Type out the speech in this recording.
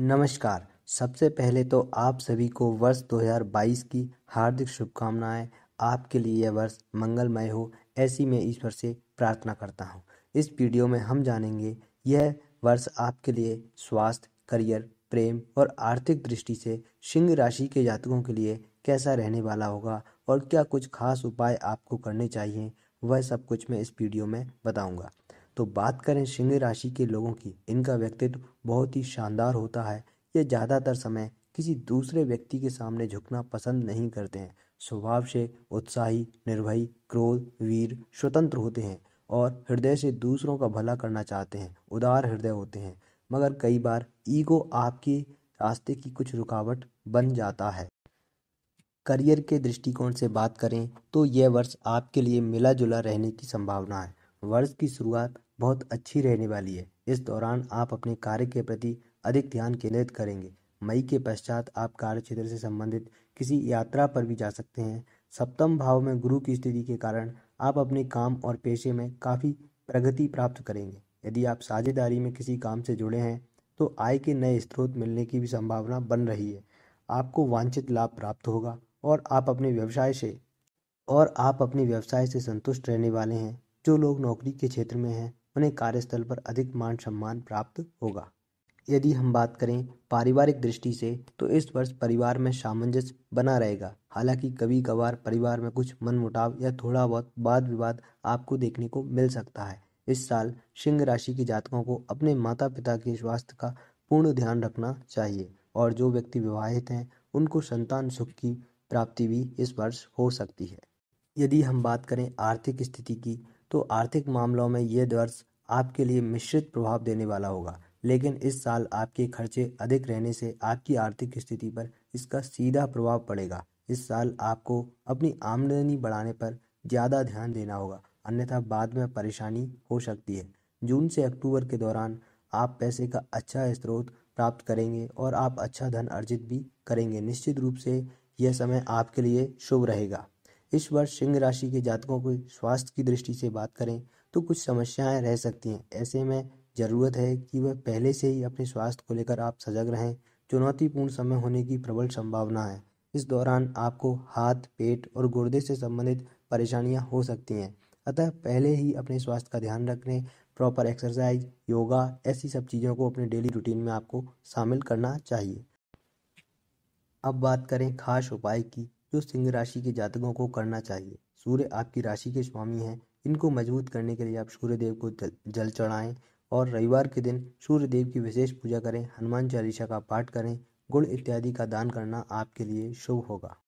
नमस्कार सबसे पहले तो आप सभी को वर्ष 2022 की हार्दिक शुभकामनाएं आपके लिए यह वर्ष मंगलमय हो ऐसी मैं ईश्वर से प्रार्थना करता हूं। इस वीडियो में हम जानेंगे यह वर्ष आपके लिए स्वास्थ्य करियर प्रेम और आर्थिक दृष्टि से सिंह राशि के जातकों के लिए कैसा रहने वाला होगा और क्या कुछ खास उपाय आपको करने चाहिए वह सब कुछ मैं इस वीडियो में बताऊँगा तो बात करें सिंह राशि के लोगों की इनका व्यक्तित्व बहुत ही शानदार होता है ये ज़्यादातर समय किसी दूसरे व्यक्ति के सामने झुकना पसंद नहीं करते हैं स्वभाव से उत्साही निर्भयी क्रोध वीर स्वतंत्र होते हैं और हृदय से दूसरों का भला करना चाहते हैं उदार हृदय होते हैं मगर कई बार ईगो आपके रास्ते की कुछ रुकावट बन जाता है करियर के दृष्टिकोण से बात करें तो यह वर्ष आपके लिए मिला जुला रहने की संभावना है वर्ष की शुरुआत बहुत अच्छी रहने वाली है इस दौरान आप अपने कार्य के प्रति अधिक ध्यान केंद्रित करेंगे मई के पश्चात आप कार्य क्षेत्र से संबंधित किसी यात्रा पर भी जा सकते हैं सप्तम भाव में गुरु की स्थिति के कारण आप अपने काम और पेशे में काफ़ी प्रगति प्राप्त करेंगे यदि आप साझेदारी में किसी काम से जुड़े हैं तो आय के नए स्रोत मिलने की भी संभावना बन रही है आपको वांछित लाभ प्राप्त होगा और आप अपने व्यवसाय से और आप अपने व्यवसाय से संतुष्ट रहने वाले हैं जो लोग नौकरी के क्षेत्र में हैं उन्हें कार्यस्थल पर अधिक मान सम्मान प्राप्त होगा यदि हम बात करें पारिवारिक दृष्टि से तो इस वर्ष परिवार में सामंजस्य बना रहेगा हालांकि कभी कभार परिवार में कुछ मनमुटाव या थोड़ा बहुत वाद विवाद आपको देखने को मिल सकता है इस साल सिंह राशि के जातकों को अपने माता पिता के स्वास्थ्य का पूर्ण ध्यान रखना चाहिए और जो व्यक्ति विवाहित हैं उनको संतान सुख की प्राप्ति भी इस वर्ष हो सकती है यदि हम बात करें आर्थिक स्थिति की तो आर्थिक मामलों में ये वर्ष आपके लिए मिश्रित प्रभाव देने वाला होगा लेकिन इस साल आपके खर्चे अधिक रहने से आपकी आर्थिक स्थिति पर इसका सीधा प्रभाव पड़ेगा इस साल आपको अपनी आमदनी बढ़ाने पर ज़्यादा ध्यान देना होगा अन्यथा बाद में परेशानी हो सकती है जून से अक्टूबर के दौरान आप पैसे का अच्छा स्रोत प्राप्त करेंगे और आप अच्छा धन अर्जित भी करेंगे निश्चित रूप से यह समय आपके लिए शुभ रहेगा इस वर्ष सिंह राशि के जातकों को स्वास्थ्य की दृष्टि से बात करें तो कुछ समस्याएं रह सकती हैं ऐसे में ज़रूरत है कि वह पहले से ही अपने स्वास्थ्य को लेकर आप सजग रहें चुनौतीपूर्ण समय होने की प्रबल संभावना है इस दौरान आपको हाथ पेट और गुर्दे से संबंधित परेशानियां हो सकती हैं अतः पहले ही अपने स्वास्थ्य का ध्यान रखने प्रॉपर एक्सरसाइज योगा ऐसी सब चीज़ों को अपने डेली रूटीन में आपको शामिल करना चाहिए अब बात करें खास उपाय की जो सिंह राशि के जातकों को करना चाहिए सूर्य आपकी राशि के स्वामी हैं इनको मजबूत करने के लिए आप सूर्यदेव को जल चढ़ाएं और रविवार के दिन सूर्यदेव की विशेष पूजा करें हनुमान चालीसा का पाठ करें गुड़ इत्यादि का दान करना आपके लिए शुभ होगा